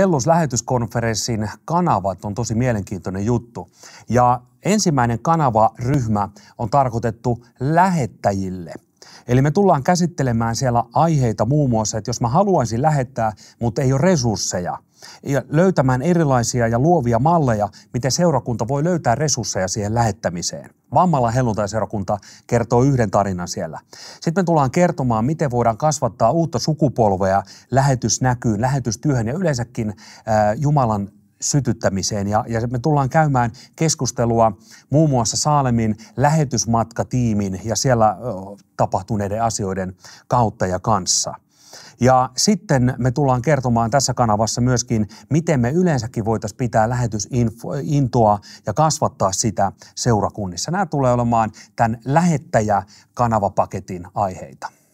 Tellus lähetyskonferenssin kanavat on tosi mielenkiintoinen juttu. Ja ensimmäinen kanavaryhmä on tarkoitettu lähettäjille. Eli me tullaan käsittelemään siellä aiheita muun muassa, että jos mä haluaisin lähettää, mutta ei ole resursseja, ja löytämään erilaisia ja luovia malleja, miten seurakunta voi löytää resursseja siihen lähettämiseen. Vammalla helluntai-seurakunta kertoo yhden tarinan siellä. Sitten me tullaan kertomaan, miten voidaan kasvattaa uutta sukupolvea lähetysnäkyyn, lähetystyöhön ja yleensäkin äh, Jumalan sytyttämiseen. Ja, ja me tullaan käymään keskustelua muun muassa Saalemin lähetysmatkatiimin ja siellä ö, tapahtuneiden asioiden kautta ja kanssa – ja sitten me tullaan kertomaan tässä kanavassa myöskin, miten me yleensäkin voitaisiin pitää lähetysintoa ja kasvattaa sitä seurakunnissa. Nämä tulee olemaan tämän lähettäjä-kanavapaketin aiheita.